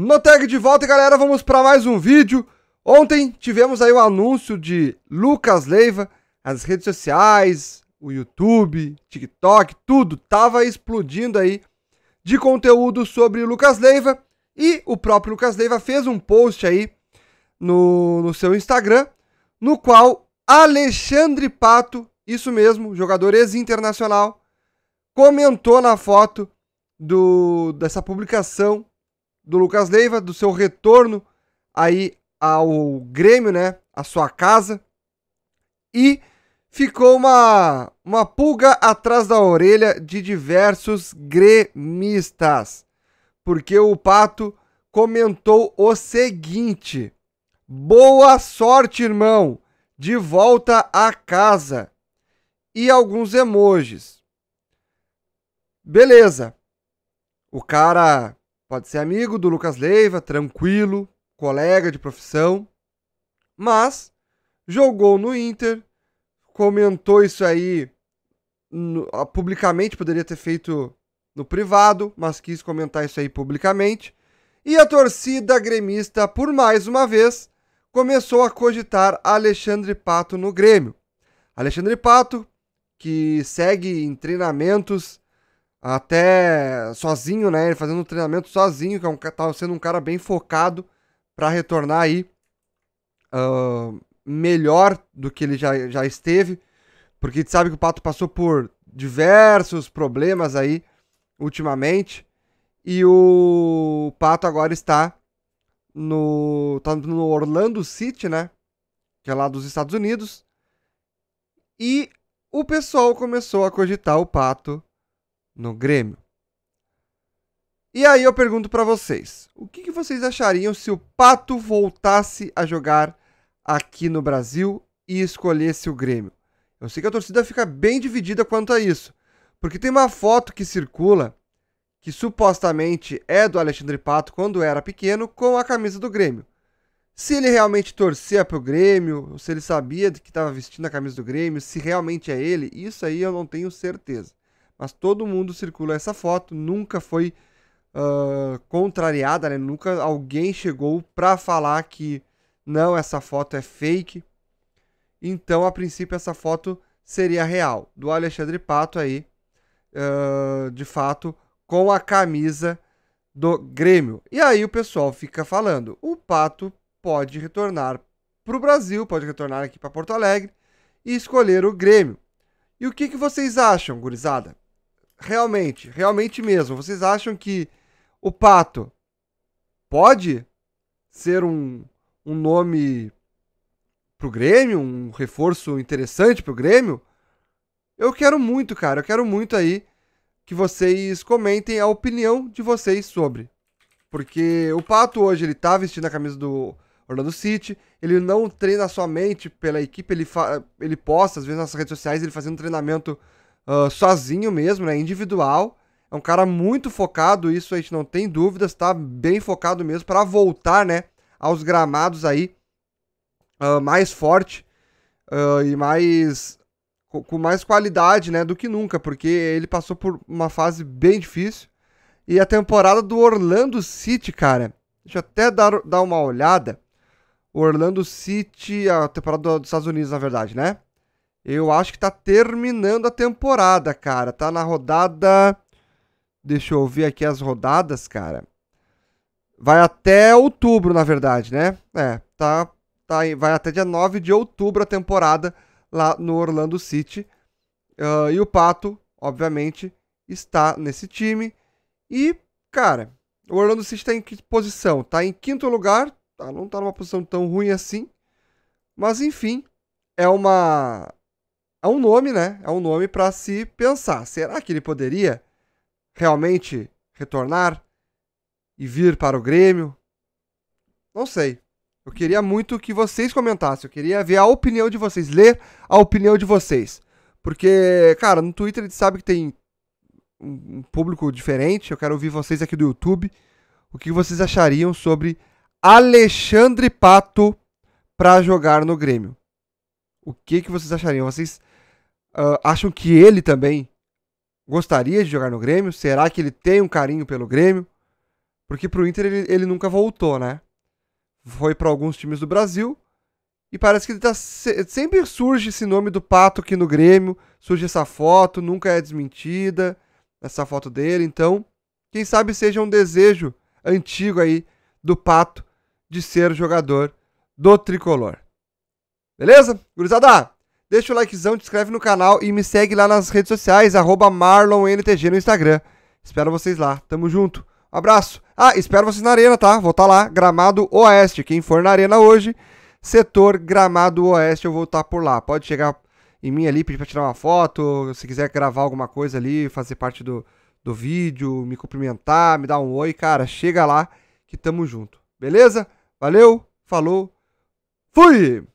No tag de volta, galera, vamos para mais um vídeo. Ontem tivemos aí o anúncio de Lucas Leiva, as redes sociais, o YouTube, TikTok, tudo tava explodindo aí de conteúdo sobre Lucas Leiva e o próprio Lucas Leiva fez um post aí no, no seu Instagram, no qual Alexandre Pato, isso mesmo, jogador ex-internacional, comentou na foto do, dessa publicação do Lucas Leiva, do seu retorno aí ao Grêmio, né? A sua casa. E ficou uma, uma pulga atrás da orelha de diversos gremistas, porque o Pato comentou o seguinte: Boa sorte, irmão, de volta a casa. E alguns emojis. Beleza. O cara Pode ser amigo do Lucas Leiva, tranquilo, colega de profissão, mas jogou no Inter, comentou isso aí no, ah, publicamente, poderia ter feito no privado, mas quis comentar isso aí publicamente. E a torcida gremista, por mais uma vez, começou a cogitar Alexandre Pato no Grêmio. Alexandre Pato, que segue em treinamentos até sozinho, né? Ele fazendo um treinamento sozinho, que é um, tava sendo um cara bem focado para retornar aí uh, melhor do que ele já, já esteve, porque a gente sabe que o Pato passou por diversos problemas aí ultimamente e o Pato agora está no tá no Orlando City, né? Que é lá dos Estados Unidos. E o pessoal começou a cogitar o Pato no Grêmio. E aí eu pergunto para vocês, o que, que vocês achariam se o Pato voltasse a jogar aqui no Brasil e escolhesse o Grêmio? Eu sei que a torcida fica bem dividida quanto a isso, porque tem uma foto que circula que supostamente é do Alexandre Pato quando era pequeno com a camisa do Grêmio. Se ele realmente torcia pro Grêmio, se ele sabia que estava vestindo a camisa do Grêmio, se realmente é ele, isso aí eu não tenho certeza mas todo mundo circula essa foto, nunca foi uh, contrariada, né? Nunca alguém chegou para falar que não, essa foto é fake. Então, a princípio, essa foto seria real. Do Alexandre Pato aí, uh, de fato, com a camisa do Grêmio. E aí o pessoal fica falando: o Pato pode retornar para o Brasil, pode retornar aqui para Porto Alegre e escolher o Grêmio. E o que, que vocês acham, gurizada? realmente, realmente mesmo, vocês acham que o pato pode ser um, um nome pro Grêmio, um reforço interessante pro Grêmio? Eu quero muito, cara, eu quero muito aí que vocês comentem a opinião de vocês sobre. Porque o Pato hoje ele tá vestindo a camisa do Orlando City, ele não treina somente pela equipe, ele, ele posta, às vezes nas redes sociais, ele fazendo um treinamento uh, sozinho mesmo, né? Individual. É um cara muito focado, isso a gente não tem dúvidas, tá bem focado mesmo para voltar, né, aos gramados aí uh, mais forte uh, e mais com, mais qualidade, né, do que nunca, porque ele passou por uma fase bem difícil. E a temporada do Orlando City, cara, deixa eu até dar, dar uma olhada. O Orlando City, a temporada dos Estados Unidos, na verdade, né? Eu acho que tá terminando a temporada, cara. Tá na rodada. Deixa eu ver aqui as rodadas, cara. Vai até outubro, na verdade, né? É, tá, tá vai até dia 9 de outubro a temporada lá no Orlando City. Uh, e o Pato, obviamente, está nesse time. E, cara, o Orlando City tá em que posição? Tá em quinto lugar, tá, não tá numa posição tão ruim assim. Mas, enfim, é uma é um nome, né? É um nome para se pensar. Será que ele poderia realmente retornar e vir para o Grêmio? Não sei. Eu queria muito que vocês comentassem. Eu queria ver a opinião de vocês, ler a opinião de vocês. Porque, cara, no Twitter a gente sabe que tem um público diferente. Eu quero ouvir vocês aqui do YouTube. O que vocês achariam sobre Alexandre Pato para jogar no Grêmio? O que, que vocês achariam? Vocês uh, acham que ele também gostaria de jogar no Grêmio? Será que ele tem um carinho pelo Grêmio? Porque pro Inter ele, ele nunca voltou, né? Foi para alguns times do Brasil e parece que ele tá se... sempre surge esse nome do Pato aqui no Grêmio, surge essa foto, nunca é desmentida essa foto dele, então quem sabe seja um desejo antigo aí do Pato de ser jogador do tricolor. Beleza? Gurizada, Deixa o likezão, te inscreve no canal e me segue lá nas redes sociais, MarlonNTG no Instagram. Espero vocês lá. Tamo junto. Um abraço. Ah, espero vocês na arena, tá? Vou estar tá lá, Gramado Oeste. Quem for na arena hoje, setor Gramado Oeste, eu vou estar tá por lá. Pode chegar em mim ali, pedir pra tirar uma foto, se quiser gravar alguma coisa ali, fazer parte do, do vídeo, me cumprimentar, me dar um oi, cara, chega lá que tamo junto. Beleza? Valeu, falou, fui!